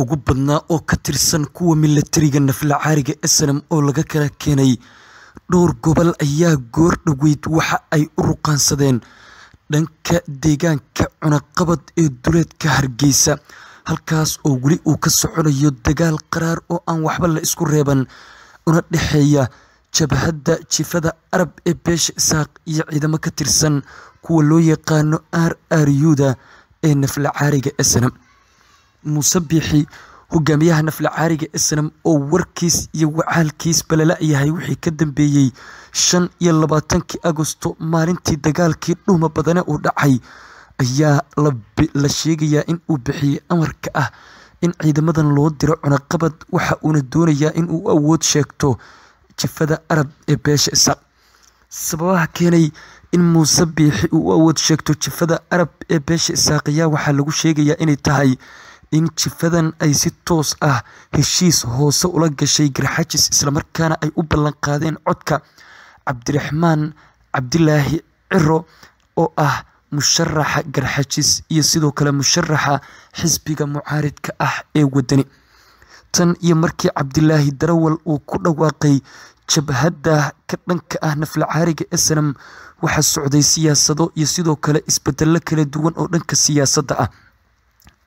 ugu badnaa oo ka tirsan kuwa milatariga naflacaariga snm oo laga kala keenay dhowr gobol ayaa goor goordhoweyd waxa ay u ruqaansadeen dhanka deegaanka cunaqabad ee duleedka hargeysa halkaas oo weli uu ka soconayo dagaal qaraar oo aan waxba la isku reeban una dhexeeya jabhadda jifada arab ee beesha isaaq iyo ciidamo ka tirsan kuwa loo yaqaano r r u da ee naflacaariga snm muuse biixi hogaamiyaha nafla caariga islam oo warkiis iyo wacaalkiis balala yahay wixii ka dambeeyey shan iyo labaatankii agosto maalintii dagaalkii dhuuma badane uu dhacay ayaa la sheegayaa in uu bixiyey amarka ah in ciidamadan loo diro cunaqabad waxa uuna doonayaa in uu awood sheegto jifada arab ee beesha isaaq sababaha keenay in muuse biixi uu u awood sheegto jifada arab ee beesha isaaq ayaa waxaa lagu sheegayaa inay tahay in jifadan ay si toos ah heshiis hoose ula gashay garxajis islamarkaana ay u ballanqaadeen codka cabdiraxmaan cabdilaahi ciro oo ah musharaxa garxajis iyo sidoo kale musharaxa xisbiga mucaaridka ah ee wadani tan iyo markii cabdilaahi darawal uu ku dhawaaqay jabhadda ka dhanka ah naflacaariga snam waxaa socday siyaasado iyo sidoo kale isbedello kala duwan oo dhanka siyaasadda ah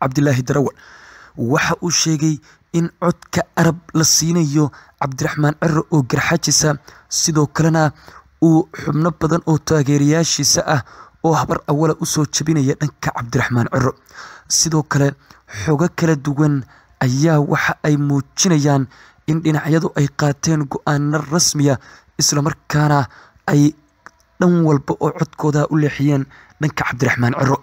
cabdilaahi darawa waxa uu sheegay in codka arab la siinayo cabdiraxmaan cero oo garxajisa sidoo kalena uu xubno badan oo taageerayaashiisa ah oo habar awala usoo jabinaya dhanka cabdiraxmaan cerro sidoo kale xogo kala duwan ayaa waxa ay muujinayaan in dhinacyadu ay qaateen go-aano rasmiya ah, islamarkaana ay dhan walba oo codkooda u leexiyeen dhanka cabdiraxmaan cerro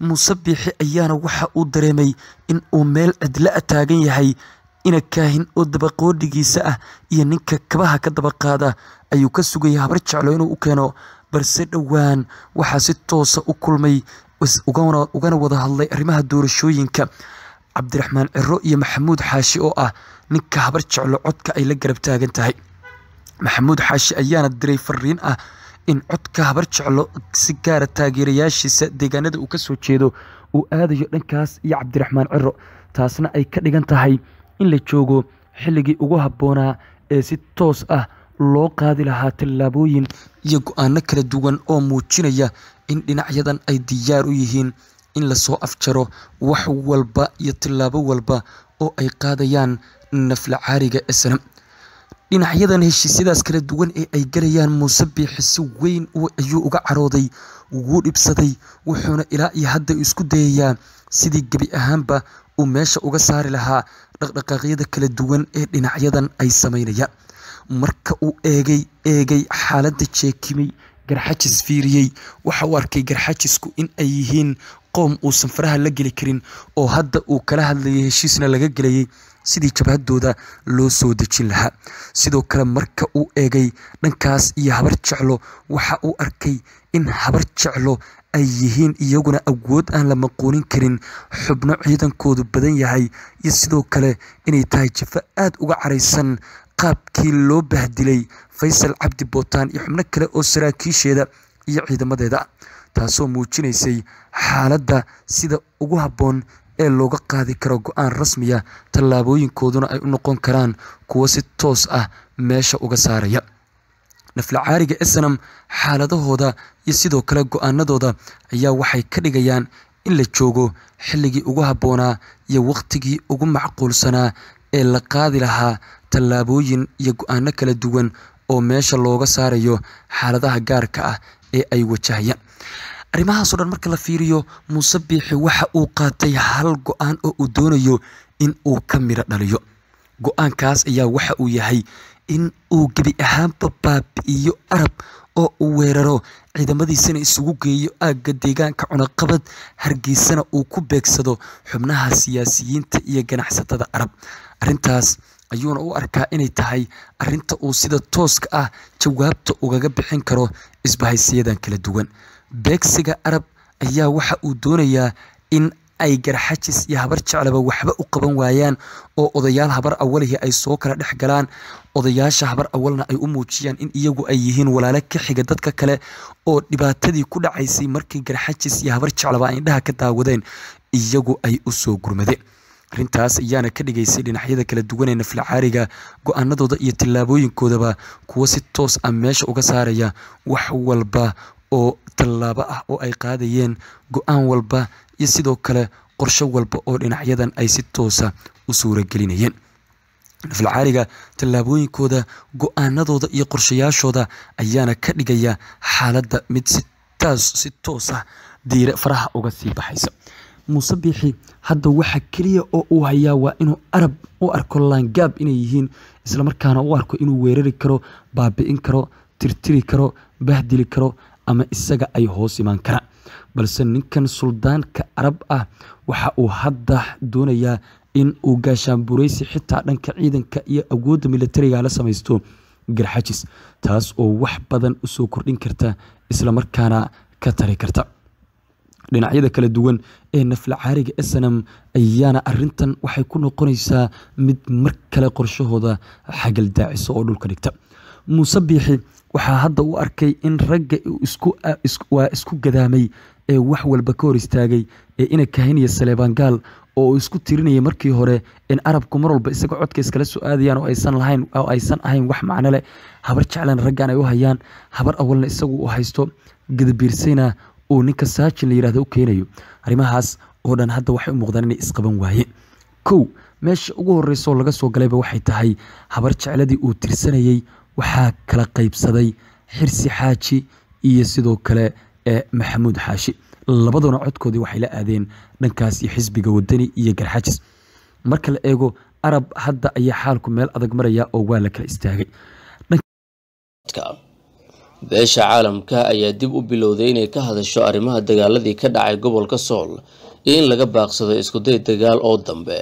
muusebixi ayaana waxa uu dareemay in uu meel cidla a taagan yahay ina kaahin oo dabaqoodhigiisa ah iyo ninka kabaha ka dabaqaada ayuu ka sugayay habar jeclo inuu u keeno balse dhowaan waxaa si toosa u kulmay ugana wada hadlay arrimaha doorashooyinka cabdiraxmaan ciro iyo maxamuud xaashi oo ah ninka habar jeclo codka ay la garab taagan tahay maxamuud xaashi ayaana diray fariin ah in codka habar jeclo si gaara ah taageerayaashiisa deegaanada uu ka soo jeedo uu aadayo dhankaas iyo cabdiraxmaan ciro taasna ay ka dhigan tahay in la joogo xilligii ugu habboonaa ee si toos ah loo qaadi lahaa tallaabooyin iyo go-aano kala duwan oo muujinaya in dhinacyadan ay diyaar u yihiin in lasoo afjaro wax walba iyo tallaabo walba oo ay qaadayaan nafla caariga esanam dhinacyadan heshiisyadaas kala duwan ee ay galayaan muuse biixi si weyn ayuu uga carooday uguu dhibsaday wuxuuna ilaa iyo hadda isku dayayaa sidii gebi ahaanba uu meesha uga saari lahaa dhaqdhaqaaqyada kala duwan ee dhinacyadan ay samaynayaan marka uu eegay eegay xaaladda jeekimay garxajis fiiriyey waxa uu arkay garxajisku in ay yihiin qoom uusan faraha la geli karin oo hadda uu kala hadlayay heshiisna laga gelayay sidii jabhadooda loo soo dejin lahaa sidoo kale marka uu eegay dhankaas iyo habar jeclo waxa uu arkay in habar jeclo ay yihiin iyaguna awood aan la maquunin karin xubno ciidankoodu badan yahay iyo sidoo kale inay tahay jafa aada uga caraysan qaabkii loo bahdilay faysal cabdi bootaan iyo xubno kale oo saraakiisheeda iyo ciidamadeeda taasoo muujinaysay xaaladda sida ugu habboon ee looga qaadi karo go-aan rasmiya tallaabooyinkooduna ay u noqon karaan kuwo si toos ah meesha uga saaraya naflacaariga esenam xaaladahooda iyo sidoo kale go-aanadooda ayaa waxay ka dhigayaan in la joogo xilligii ugu habboonaa iyo wakhtigii ugu macquulsanaa ee la qaadi lahaa tallaabooyin iyo go-aano kala duwan oo meesha looga saarayo xaaladaha gaarka ah ee ay wajahayaan arrimahaasoo dhan marka la fiiriyo muuse biixi waxa uu qaatay hal go-aan oo uu doonayo in uu ka midho dhaliyo go-aankaas ayaa waxa uu yahay in uu gebi ahaanba baabi'iyo arab oo uu weeraro ciidamadiisana isugu geeyo aagga deegaanka cunaqabad hargeysana uu ku beegsado xubnaha siyaasiyiinta iyo ganacsatada arab arrintaas ayuuna u arkaa inay tahay arinta uu sida tooska ah jawaabta ugaga bixin karo isbahaysiyadan kala duwan beegsiga arab ayaa waxa uu doonayaa in ay garxajis iyo habar jeclaba waxba u qaban waayaan oo odayaal habar awalihi ay soo kala dhex galaan odayaasha habar awalna ay u muujiyaan in iyagu ay yihiin walaalo ka xiga dadka kale oo dhibaatadii ku dhacaysay markii garxajis iyo habar jeclaba indhaha ka daawadeen iyagu ay u soo gurmadeen arrintaas ayaana ka dhigaysay dhinacyada kala duwan ee naflacaariga go-aanadooda iyo tallaabooyinkoodaba kuwo si toos ah meesha uga saaraya wax walba oo tallaabo ah oo ay qaadayeen go-aan walba iyo sidoo kale qorsho walba oo dhinacyadan ay si toosa ah u suuragelinayeen nafalcaariga tallaabooyinkooda go-aanadooda iyo qorshayaashooda ayaana ka dhigaya xaaladda mid sitaas si toos ah diire faraha uga sii baxaysa muuse biixi hadda waxa keliya oo uu hayaa waa inuu arab u arko laangaab inay yihiin islamarkaana u arko inuu weerari karo baabi'in karo tirtiri karo bahdili karo ama isaga ay hoos imaan kara balse ninkan suldaanka arab ah waxa uu hadda doonayaa in uu gaashaanburaysi xitaa dhanka ciidanka iyo awoodda milatariga la samaysto garxajis taas oo wax badan usoo kordhin karta islamarkaana ka tari karta dhinacyada kala duwan ee naflacaariga snm ayaana arintan waxay ku noqonaysaa mid mar kale qorshahooda xagaldaaciso oo dhulka dhigta muuse biixi waxaa hadda u arkay in ragga waa isku gadaamay ee wax walba ka hor istaagay ee ina kahinaya saleebangaal oo isku tirinayay markii hore in arabku mar walba isaga codka iskala soo aadayaan oo aysan lahayn oo aysan ahayn wax macno leh habar jeclan raggan ay u hayaan habar awalna isagu u haysto gadabiirsayna uu ninka saajin la yirahdo u keenayo arrimahaas oo dhan hadda waxay u muuqdaan inay isqaban waaye kow meesha ugu horreysoo laga soo galayba waxay tahay habar jecladii uu tirsanayey waxaa kala qaybsaday xirsi xaaji iyo sidoo kale ee eh, maxamuud xaashi labaduna codkoodii waxay la aadeen dhankaas iyo xisbiga wadani iyo garxajis marka la eego arab hadda ayaa xaalku meel adag maraya oo waa la kala istaagay beesha caalamka ayaa dib u bilowday inay ka hadasho arrimaha dagaaladii ka dhacay gobolka sool in laga baaqsado iskuday dagaal oo dambe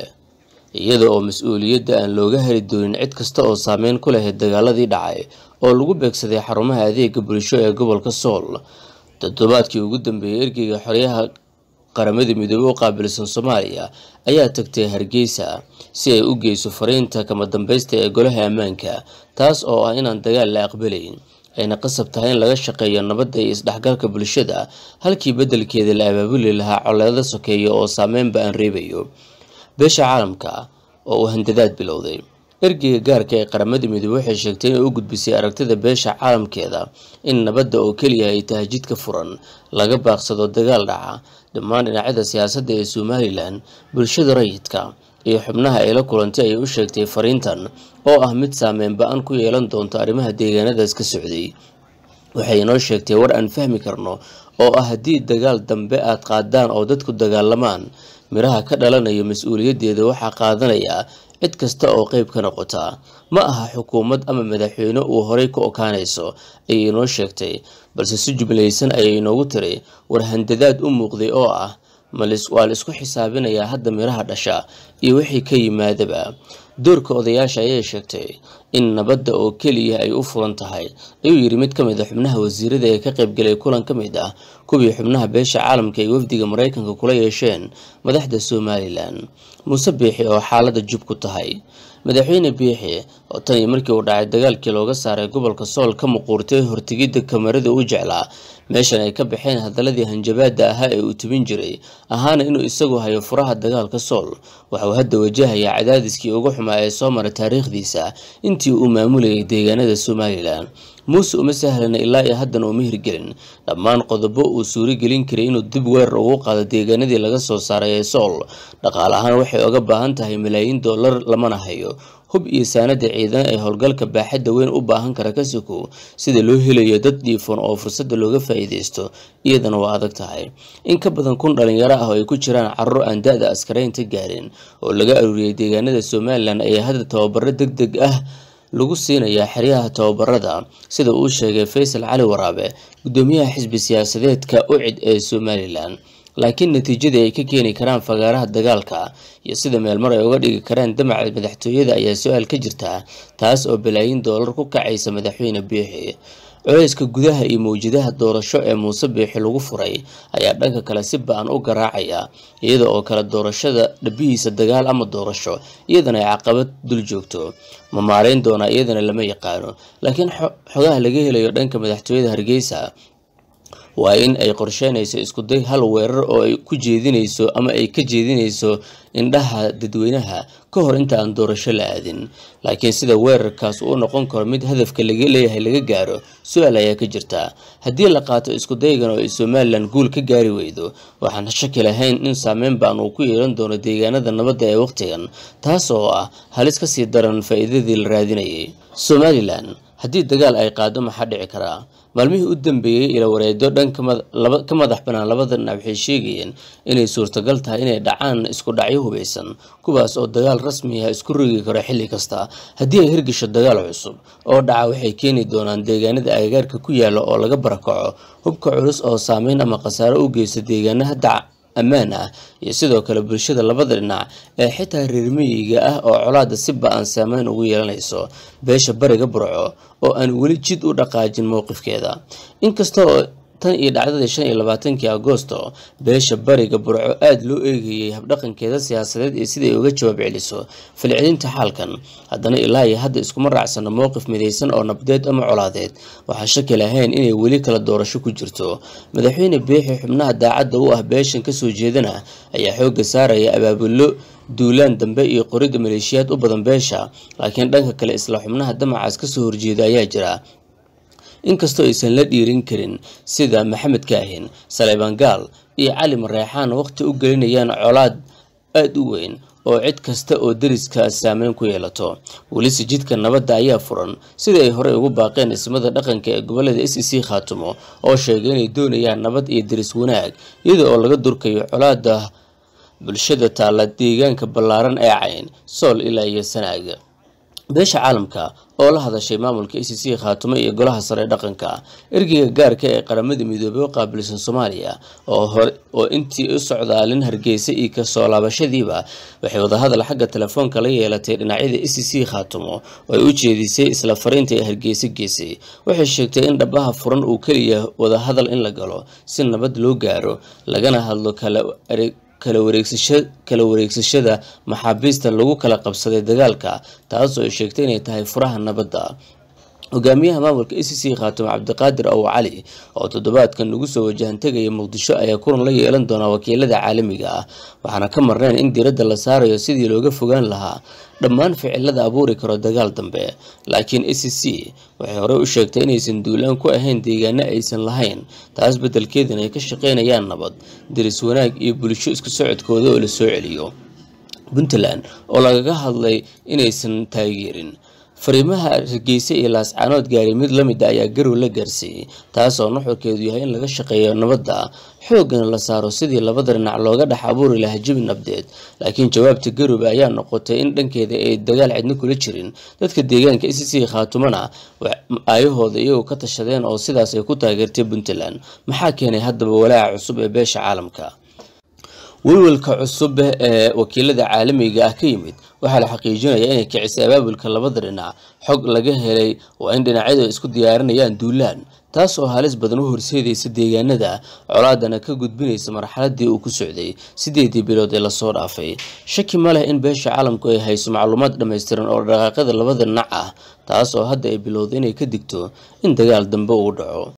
iyada oo mas-uuliyadda aan looga heli doonin cid kasta oo saameyn ku lahayd dagaaladii dhacay oo lagu beegsaday xarumaha adeega bulsho ee gobolka sool toddobaadkii ugu dambeeyey ergeyga xoryaha qaramada midoobey u qaabilsan soomaaliya ayaa tagtay hargeysa si ay u geyso fariinta kama dambeysta ee golaha ammaanka taas oo ah inaan dagaal la aqbalayn ayna qasab tahay in laga shaqeeyo nabadda iyo isdhexgalka bulshada halkii beddelkeeda la abaabuli lahaa coleelada sokeeya oo saameynba aan reebayo beesha caalamka oo uu handadaad bilowday ergeyga gaarka ee qaramada midoobey waxay sheegtay inay u gudbisay aragtida beesha caalamkeeda in nabadda oo keliya ay tahay jidka furan laga baaqsado dagaal dhaca dhammaan dhinacyada siyaasadda ee somalilan bulshada rayidka iyo xubnaha ay la kulantay ayay u sheegtay fariintan oo ah mid saameyn ba-an ku yeelan doonto arrimaha deegaanadaas ka socday waxay inoo sheegtay war aan fahmi karno oo ah haddii dagaal dambe aad qaadaan oo dadku dagaalamaan miraha ka dhalanayo mas-uuliyaddeeda waxaa qaadanaya cid kasta oo qeyb ka noqota ma aha xukuumad ama madaxweyne uu horay ku okaanayso ayay inoo sheegtay balse si jumlaysan ayay inoogu tiri war handadaad u muuqday oo ah waa la isku xisaabinayaa hadda miraha dhasha iyo wixii ka yimaadaba doorka odayaasha ayay sheegtay in nabadda oo keliya ay u furan tahay ayuu yidhi mid ka mid a ah xubnaha wasiirada ee ka qayb galay kulan ka mid ah kuwii xubnaha beesha caalamka ay wafdiga maraykanka kula yeesheen madaxda somalilan muuse biixi oo xaaladda jub ku tahay madaxweyne biixi oo tan iyo markii uu dhacay dagaalkii looga saaray gobolka sool ka muquurtay hortegidda kamarada u jeclaa meeshan ay ka baxeen hadalladii hanjabaada ahaa ee uu tubin jiray ahaana inuu isagu hayo furaha dagaalka sool waxauu hadda wajahayaa cadaadiskii ugu xumaa ee soo mara taariikhdiisa intii uu maamulayay deegaanada somalilan muuse uma sahlana ilaa iyo haddan uma hirgelin dhammaan qodobo uu suuragelin karay inuu dib weerar ugu qaado deegaanadii laga soo saaray ee sool dhaqaal ahaan waxay oga baahan tahay malaayiin dollar lamana hayo hub iyo saanada ciidan ee howlgalka baaxadda weyn u baahan kara kasikow sida loo helayo dad dhiifoon oo fursadda looga faa'iidaysto iyadana waa adag tahay in ka badan kun dhallinyaro ah oo ay ku jiraan caruur aan da-da askaraynta gaarin oo laga aruuriyay deegaanada somalilan ayaa hadda tababaro deg deg ah lagu siinayaa xeryaha tababarada sida uu sheegay faysal cali waraabe guddoomiyaha xisbi siyaasadeedka ucid ee somalilan laakiin natiijadii ay ka keeni karaan fagaaraha dagaalka iyo sida meelmar ay uga dhigi karaan damaca madaxtooyada ayaa su-aal ka jirta taas oo balaayiin doolar ku kacaysa madaxweyne biixi codeyska gudaha iyo mawjadaha doorasho ee muuse biixi lagu furay ayaa dhanka kale si ba-an u garaacaya iyada oo kale doorashada dhabihiisa dagaal ama doorasho iyadana ay caqabad dul joogto ma maarayn doonaa iyadana lama yaqaano laakiin xogaha laga helayo dhanka madaxtooyada hargeysa waa in ay qorsheynayso iskuday hal weerar oo ay ku jeedinayso ama ay ka jeedinayso indhaha dadweynaha ka hor inta aan doorasho la aadin laakiin sida weerarkaas uu noqon karo mid hadafka laga leeyahay laga gaaro su-aal ayaa ka jirta haddii la qaato iskudaygan oo ay somalilan guul ka gaari weydo waxaan shaki lahayn in saameyn baan uu ku yeelan doono deegaanada nabadda ee wakhtigan taas oo ah halis ka sii daran faa'iidadii la raadinayay somalilan haddii dagaal ay qaado maxaa dhici karaa maalmihii u dambeeyey ila wareedyo dhan ka madax banaan labada dhinac waxay sheegayeen inay suurtagal tahay inay dhacaan isku dhacyo hubaysan kuwaas oo dagaal rasmi ah isku rogi karo xilli kasta haddii ay hirgasho dagaal cusub oo dhaca waxay keeni doonaan deegaanada agagaarka ku yaalla oo laga barakaco hubka culus oo saameyn ama khasaaro u geysta deegaanaha daca ammaan ah iyo sidoo kale bulshada labada dhinac ee xitaa reer miyiga ah oo colaada si ba-an saameyn ugu yeelanayso beesha bariga burco oo aan weli jid u dhaqaajin mowqifkeeda inkasta tan iyo dhacdadii shan iyo labaatankii agoosto beesha bariga burco aada loo eegayay habdhaqankeeda siyaasadeed iyo siday uga jawaab celiso falcelinta xaalkan haddana ilaa iyo hadda iskuma raacsano mowqif midaysan oo nabdeed ama colaadeed waxaa shaki lahayn inay weli kala doorasho ku jirto madaxweyne biixi xubnaha daacadda u ah beeshan kasoo jeedana ayaa xoogga saaraya abaabullo duulaan dambe iyo qoridda maleeshiyaad u badan beesha laakiin dhanka kale isla xubnaha damacaas kasoo horjeeda ayaa jira inkastoo aysan la dhiirin karin sida maxamed kaahin saleybaan iyo cali mareexaan wakhti u gelinayaan colaad aada u weyn oo cid kasta oo dariskaas saameyn ku yeelato weli jidka nabadda ayaa furan sida ay horey ugu baaqeen ismada dhaqanka ee gobolada s e c khaatumo oo sheegay inay doonayaan nabad iyo deris wanaag iyada oo laga durkayo colaada bulshada taalla deegaanka ballaaran ee cayn sool ilaa iyo sanaag beesha caalamka oo la hadashay maamulka e c c khaatumo iyo golaha sare ee dhaqanka ergeyga gaarka ee qaramada midoobey u qaabilsan soomaaliya oo intii u socdaalin hargeysa iyo kasoo laabashadiiba waxay wadahadal xagga telefoonka la yeelatay dhinacyada e c c khaatumo oo ay u jeedisay isla fariinta ee hargeysa geysay waxay sheegtay in dhabaha furan uu keliya wadahadal in la galo si nabad loo gaaro lagana hadlo kala kala wareegsashada maxaabiista lagu kala qabsaday dagaalka taasoo ay sheegtay inay tahay furaha nabadda hogaamiyaha maamulka a c c khaatimo cabdiqaadir ow cali oo toddobaadkan ugu soo wajahantegaya muqdisho ayaa kulan la yeelan doonaa wakiilada caalamiga ah waxaana ka marneen in diradda la saarayo sidii looga fogaan lahaa dhammaan ficilada abuuri karo dagaal dambe laakiin a c c waxay horey u sheegtay inaysan duulaan ku ahayn deegaano aysan lahayn taas beddelkeedana ay ka shaqaynayaan nabad diris wanaag iyo bulsho isku socodkooda oo la soo celiyo puntland oo lagaga hadlay inaysan taageerin fariimaha hargeysa iyo laascaanood gaari mid la mid a ah ayaa garow la gaarsiiyey taasoo nuxurkeedu yahay in laga shaqeeyo nabadda xoogana la saaro sidii labada dhinac looga dhex abuuri lahaa jibi nabdeed laakiin jawaabta garowe ah ayaa noqotay in dhankeeda ay dagaal cidna kula jirin dadka deegaanka i c khaatumana aayahooda iyagu ka tashadeen oo sidaas ay ku taageertay puntland maxaa keenay haddaba walaaca cusub ee beesha caalamka welwelka cusub ee wakiilada caalamiga ah ka yimid waxaa la xaqiijinayaa inay kicisay abaabulka labada dhinac xog laga helay waa in dhinacyadu ay isku diyaarinayaan duulaan taas oo halis badan u horseedaysa deegaanada colaadana ka gudbinaysa marxaladii uu ku socday sideedii bilood ee lasoo dhaafay shaki ma leh in beesha caalamku ay hayso macluumaad dhammaystiran oo dhaqaaqyada labada dhinac ah taas oo hadda ay bilowday inay ka digto in dagaal dambe uu dhaco